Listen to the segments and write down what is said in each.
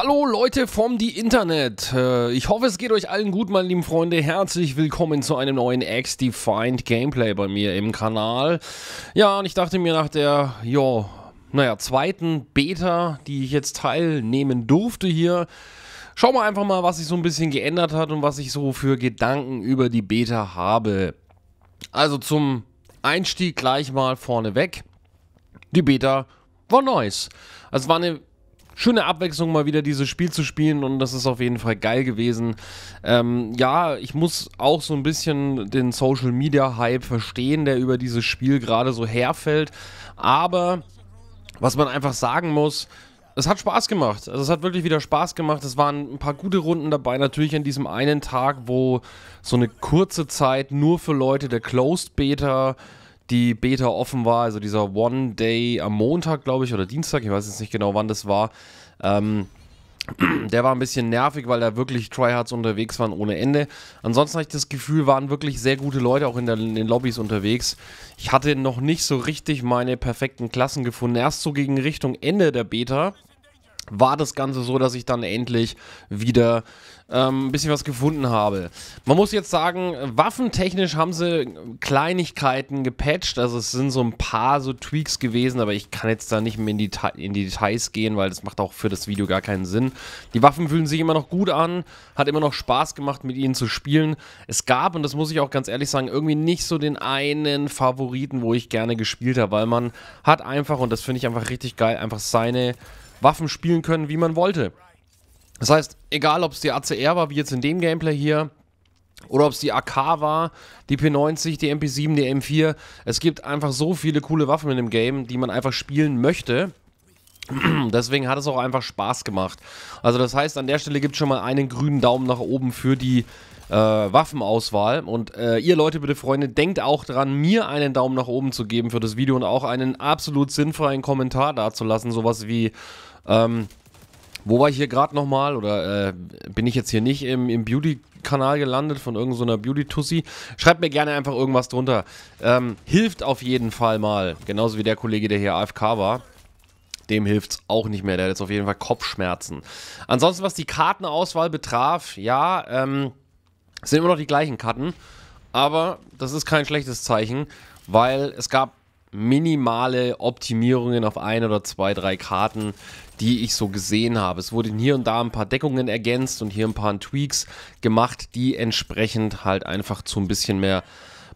Hallo Leute vom Die Internet. Äh, ich hoffe, es geht euch allen gut, meine lieben Freunde. Herzlich willkommen zu einem neuen X-Defined Gameplay bei mir im Kanal. Ja, und ich dachte mir nach der, jo, naja, zweiten Beta, die ich jetzt teilnehmen durfte hier, schauen wir einfach mal, was sich so ein bisschen geändert hat und was ich so für Gedanken über die Beta habe. Also zum Einstieg gleich mal vorneweg. Die Beta war nice. Es also war eine schöne Abwechslung, mal wieder dieses Spiel zu spielen und das ist auf jeden Fall geil gewesen. Ähm, ja, ich muss auch so ein bisschen den Social Media Hype verstehen, der über dieses Spiel gerade so herfällt. Aber was man einfach sagen muss, es hat Spaß gemacht. Also es hat wirklich wieder Spaß gemacht. Es waren ein paar gute Runden dabei. Natürlich an diesem einen Tag, wo so eine kurze Zeit nur für Leute der Closed Beta die Beta offen war, also dieser One Day am Montag, glaube ich, oder Dienstag, ich weiß jetzt nicht genau, wann das war. Ähm, der war ein bisschen nervig, weil da wirklich Tryhards unterwegs waren ohne Ende. Ansonsten habe ich das Gefühl, waren wirklich sehr gute Leute auch in, der, in, den Lobbys unterwegs. Ich hatte noch nicht so richtig meine perfekten Klassen gefunden. Erst so gegen Richtung Ende der Beta, war das Ganze so, dass ich dann endlich wieder ähm, ein bisschen was gefunden habe. Man muss jetzt sagen, waffentechnisch haben sie Kleinigkeiten gepatcht. Also es sind so ein paar so Tweaks gewesen, aber ich kann jetzt da nicht mehr in die, in die Details gehen, weil das macht auch für das Video gar keinen Sinn. Die Waffen fühlen sich immer noch gut an, hat immer noch Spaß gemacht, mit ihnen zu spielen. Es gab, und das muss ich auch ganz ehrlich sagen, irgendwie nicht so den einen Favoriten, wo ich gerne gespielt habe, weil man hat einfach, und das finde ich einfach richtig geil, einfach seine Waffen spielen können, wie man wollte. Das heißt, egal ob es die ACR war, wie jetzt in dem Gameplay hier, oder ob es die AK war, die P90, die MP7, die M4, es gibt einfach so viele coole Waffen in dem Game, die man einfach spielen möchte. Deswegen hat es auch einfach Spaß gemacht. Also das heißt, an der Stelle gibt es schon mal einen grünen Daumen nach oben für die äh, Waffenauswahl. Und äh, ihr Leute, bitte Freunde, denkt auch dran, mir einen Daumen nach oben zu geben für das Video und auch einen absolut sinnfreien Kommentar dazulassen. Sowas wie, ähm, wo war ich hier gerade nochmal? Oder äh, bin ich jetzt hier nicht im, im Beauty-Kanal gelandet von irgendeiner so Beauty-Tussi? Schreibt mir gerne einfach irgendwas drunter. Ähm, hilft auf jeden Fall mal. Genauso wie der Kollege, der hier AFK war dem hilft es auch nicht mehr. Der hat jetzt auf jeden Fall Kopfschmerzen. Ansonsten, was die Kartenauswahl betraf, ja, ähm, sind immer noch die gleichen Karten. Aber das ist kein schlechtes Zeichen, weil es gab minimale Optimierungen auf ein oder zwei, drei Karten, die ich so gesehen habe. Es wurden hier und da ein paar Deckungen ergänzt und hier ein paar Tweaks gemacht, die entsprechend halt einfach zu ein bisschen mehr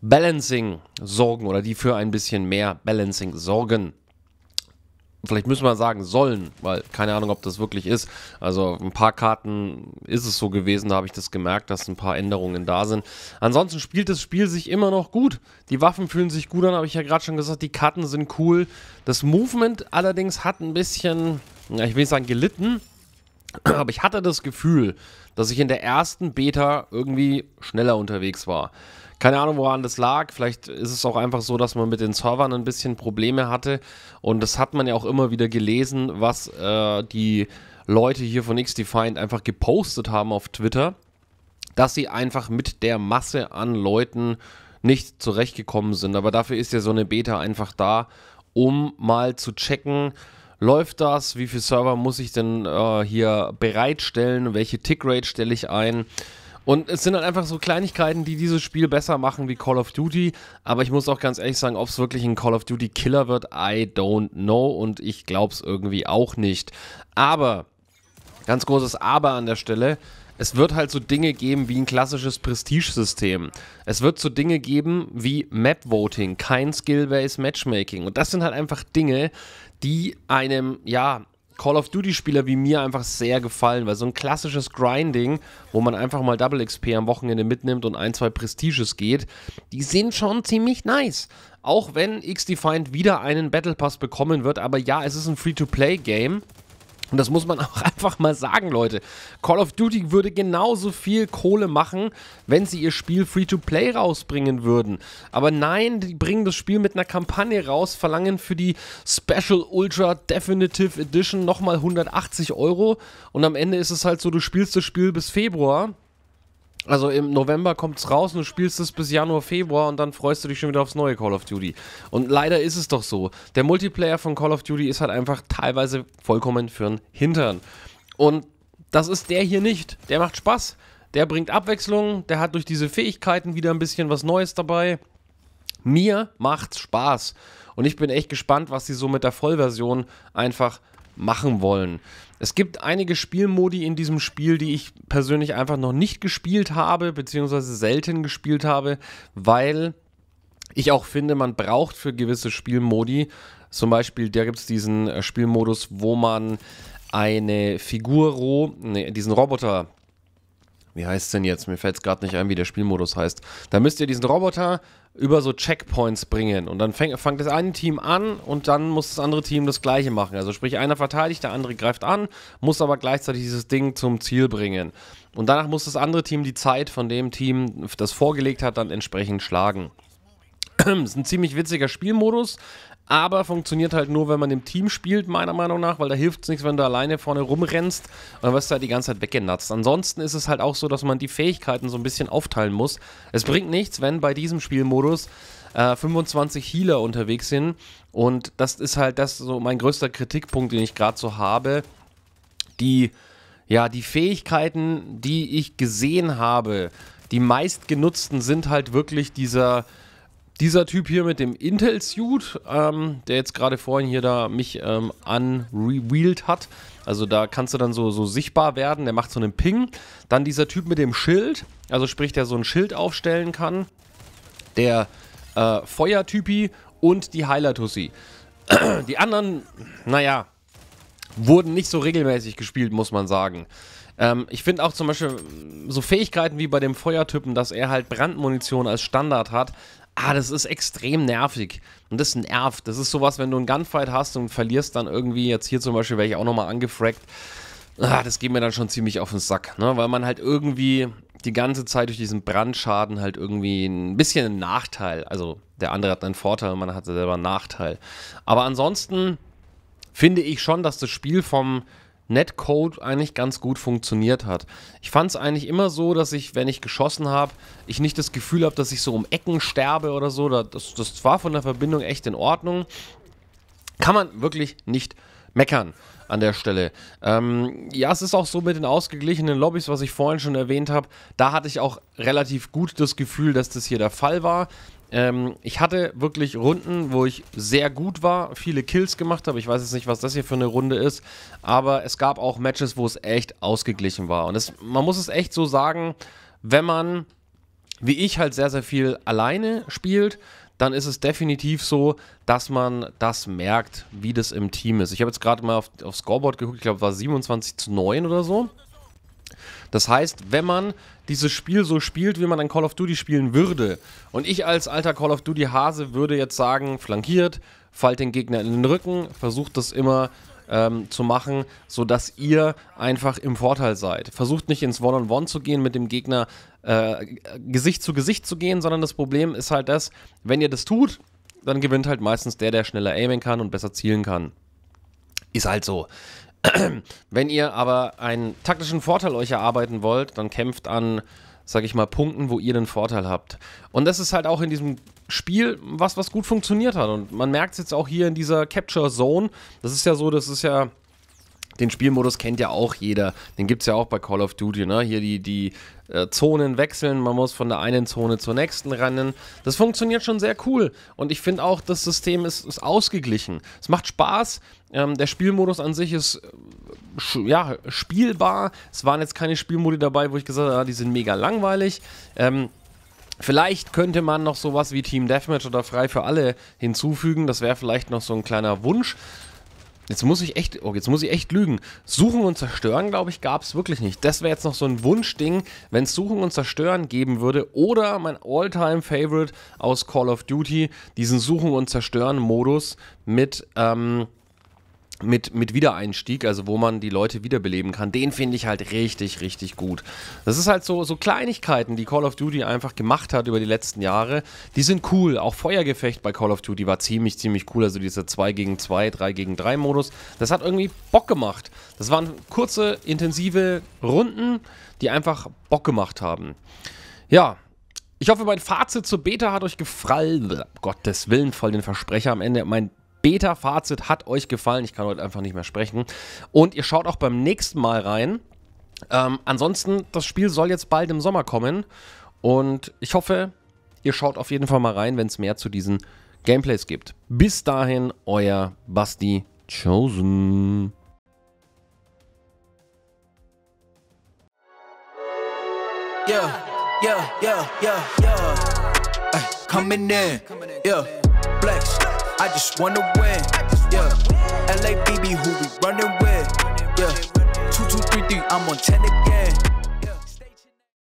Balancing sorgen oder die für ein bisschen mehr Balancing sorgen vielleicht müssen wir sagen sollen, weil keine Ahnung, ob das wirklich ist. Also ein paar Karten ist es so gewesen, da habe ich das gemerkt, dass ein paar Änderungen da sind. Ansonsten spielt das Spiel sich immer noch gut. Die Waffen fühlen sich gut an, habe ich ja gerade schon gesagt. Die Karten sind cool. Das Movement allerdings hat ein bisschen, ich will nicht sagen gelitten, aber ich hatte das Gefühl, dass ich in der ersten Beta irgendwie schneller unterwegs war. Keine Ahnung, woran das lag. Vielleicht ist es auch einfach so, dass man mit den Servern ein bisschen Probleme hatte. Und das hat man ja auch immer wieder gelesen, was äh, die Leute hier von XDefined einfach gepostet haben auf Twitter, dass sie einfach mit der Masse an Leuten nicht zurechtgekommen sind. Aber dafür ist ja so eine Beta einfach da, um mal zu checken, läuft das? Wie viel Server muss ich denn äh, hier bereitstellen? Welche Tickrate stelle ich ein? Und es sind halt einfach so Kleinigkeiten, die dieses Spiel besser machen wie Call of Duty. Aber ich muss auch ganz ehrlich sagen, ob es wirklich ein Call of Duty Killer wird, I don't know. Und ich glaube es irgendwie auch nicht. Aber, ganz großes Aber an der Stelle, es wird halt so Dinge geben wie ein klassisches Prestige-System. Es wird so Dinge geben wie Map Voting, kein Skill-Based Matchmaking. Und das sind halt einfach Dinge, die einem, ja, Call of Duty-Spieler wie mir einfach sehr gefallen, weil so ein klassisches Grinding, wo man einfach mal Double XP am Wochenende mitnimmt und ein, zwei Prestiges geht, die sind schon ziemlich nice. Auch wenn X-Defined wieder einen Battle Pass bekommen wird, aber ja, es ist ein Free-to-Play-Game und das muss man auch einfach mal sagen, Leute. Call of Duty würde genauso viel Kohle machen, wenn sie ihr Spiel Free-to-Play rausbringen würden. Aber nein, die bringen das Spiel mit einer Kampagne raus, verlangen für die Special Ultra Definitive Edition nochmal 180 Euro. Und am Ende ist es halt so, du spielst das Spiel bis Februar also im November kommt es raus und du spielst es bis Januar, Februar und dann freust du dich schon wieder aufs neue Call of Duty. Und leider ist es doch so. Der Multiplayer von Call of Duty ist halt einfach teilweise vollkommen für den Hintern. Und das ist der hier nicht. Der macht Spaß. Der bringt Abwechslung, der hat durch diese Fähigkeiten wieder ein bisschen was Neues dabei. Mir macht's Spaß. Und ich bin echt gespannt, was sie so mit der Vollversion einfach machen wollen. Es gibt einige Spielmodi in diesem Spiel, die ich persönlich einfach noch nicht gespielt habe, beziehungsweise selten gespielt habe, weil ich auch finde, man braucht für gewisse Spielmodi, zum Beispiel, da gibt es diesen äh, Spielmodus, wo man eine Figur, diesen Roboter, wie heißt es denn jetzt? Mir fällt es gerade nicht ein, wie der Spielmodus heißt. Da müsst ihr diesen Roboter über so Checkpoints bringen und dann fängt, fängt das eine Team an und dann muss das andere Team das gleiche machen. Also sprich, einer verteidigt, der andere greift an, muss aber gleichzeitig dieses Ding zum Ziel bringen. Und danach muss das andere Team die Zeit von dem Team, das vorgelegt hat, dann entsprechend schlagen. ist ein ziemlich witziger Spielmodus, aber funktioniert halt nur, wenn man im Team spielt, meiner Meinung nach, weil da hilft es nichts, wenn du alleine vorne rumrennst und dann wirst du halt die ganze Zeit weggenatzt. Ansonsten ist es halt auch so, dass man die Fähigkeiten so ein bisschen aufteilen muss. Es bringt nichts, wenn bei diesem Spielmodus äh, 25 Healer unterwegs sind und das ist halt das so mein größter Kritikpunkt, den ich gerade so habe. Die, ja, die Fähigkeiten, die ich gesehen habe, die meistgenutzten sind halt wirklich dieser dieser Typ hier mit dem Intel-Suit, ähm, der jetzt gerade vorhin hier da mich ähm, unrevealed hat. Also da kannst du dann so, so sichtbar werden. Der macht so einen Ping. Dann dieser Typ mit dem Schild. Also sprich, der so ein Schild aufstellen kann. Der äh, Feuertypi und die Heilertussi. die anderen, naja, wurden nicht so regelmäßig gespielt, muss man sagen. Ähm, ich finde auch zum Beispiel so Fähigkeiten wie bei dem Feuertypen, dass er halt Brandmunition als Standard hat, ah, das ist extrem nervig. Und das nervt. Das ist sowas, wenn du einen Gunfight hast und verlierst dann irgendwie, jetzt hier zum Beispiel wäre ich auch nochmal angefragt. Ah, das geht mir dann schon ziemlich auf den Sack, ne? weil man halt irgendwie die ganze Zeit durch diesen Brandschaden halt irgendwie ein bisschen einen Nachteil, also der andere hat einen Vorteil, man hat selber einen Nachteil. Aber ansonsten finde ich schon, dass das Spiel vom, Netcode eigentlich ganz gut funktioniert hat. Ich fand es eigentlich immer so, dass ich, wenn ich geschossen habe, ich nicht das Gefühl habe, dass ich so um Ecken sterbe oder so. Das, das war von der Verbindung echt in Ordnung. Kann man wirklich nicht meckern an der Stelle. Ähm, ja, es ist auch so mit den ausgeglichenen Lobbys, was ich vorhin schon erwähnt habe. Da hatte ich auch relativ gut das Gefühl, dass das hier der Fall war. Ähm, ich hatte wirklich Runden, wo ich sehr gut war, viele Kills gemacht habe. Ich weiß jetzt nicht, was das hier für eine Runde ist, aber es gab auch Matches, wo es echt ausgeglichen war. Und es, man muss es echt so sagen, wenn man, wie ich, halt sehr, sehr viel alleine spielt, dann ist es definitiv so, dass man das merkt, wie das im Team ist. Ich habe jetzt gerade mal aufs auf Scoreboard geguckt, ich glaube, war 27 zu 9 oder so. Das heißt, wenn man dieses Spiel so spielt, wie man ein Call of Duty spielen würde, und ich als alter Call of Duty Hase würde jetzt sagen, flankiert, fallt den Gegner in den Rücken, versucht das immer ähm, zu machen, sodass ihr einfach im Vorteil seid. Versucht nicht ins One-on-One -on -One zu gehen mit dem Gegner, äh, Gesicht zu Gesicht zu gehen, sondern das Problem ist halt das, wenn ihr das tut, dann gewinnt halt meistens der, der schneller aimen kann und besser zielen kann. Ist halt so. wenn ihr aber einen taktischen Vorteil euch erarbeiten wollt, dann kämpft an sag ich mal, Punkten, wo ihr den Vorteil habt. Und das ist halt auch in diesem Spiel, was, was gut funktioniert hat. Und man merkt es jetzt auch hier in dieser Capture Zone. Das ist ja so, das ist ja den Spielmodus kennt ja auch jeder. Den gibt es ja auch bei Call of Duty. Ne? Hier die, die äh, Zonen wechseln, man muss von der einen Zone zur nächsten rennen. Das funktioniert schon sehr cool. Und ich finde auch, das System ist, ist ausgeglichen. Es macht Spaß. Ähm, der Spielmodus an sich ist äh, ja, spielbar. Es waren jetzt keine Spielmodi dabei, wo ich gesagt habe, ah, die sind mega langweilig. Ähm, Vielleicht könnte man noch sowas wie Team Deathmatch oder Frei für alle hinzufügen. Das wäre vielleicht noch so ein kleiner Wunsch. Jetzt muss ich echt, oh, jetzt muss ich echt lügen. Suchen und zerstören, glaube ich, gab es wirklich nicht. Das wäre jetzt noch so ein Wunschding, wenn es Suchen und zerstören geben würde. Oder mein Alltime favorite aus Call of Duty, diesen Suchen und zerstören Modus mit, ähm, mit, mit Wiedereinstieg, also wo man die Leute wiederbeleben kann, den finde ich halt richtig, richtig gut. Das ist halt so, so Kleinigkeiten, die Call of Duty einfach gemacht hat über die letzten Jahre, die sind cool. Auch Feuergefecht bei Call of Duty war ziemlich, ziemlich cool. Also dieser 2 gegen 2, 3 gegen 3 Modus, das hat irgendwie Bock gemacht. Das waren kurze, intensive Runden, die einfach Bock gemacht haben. Ja, ich hoffe, mein Fazit zur Beta hat euch gefallen. Gottes Willen, voll den Versprecher am Ende. Mein Beta-Fazit hat euch gefallen. Ich kann heute einfach nicht mehr sprechen. Und ihr schaut auch beim nächsten Mal rein. Ähm, ansonsten, das Spiel soll jetzt bald im Sommer kommen. Und ich hoffe, ihr schaut auf jeden Fall mal rein, wenn es mehr zu diesen Gameplays gibt. Bis dahin, euer Basti Chosen. Yeah, yeah, yeah, yeah, yeah. Ay, coming in, yeah, flex. I just wanna win. Yeah. B.B. who we running with? Yeah. 2233, I'm on 10 again.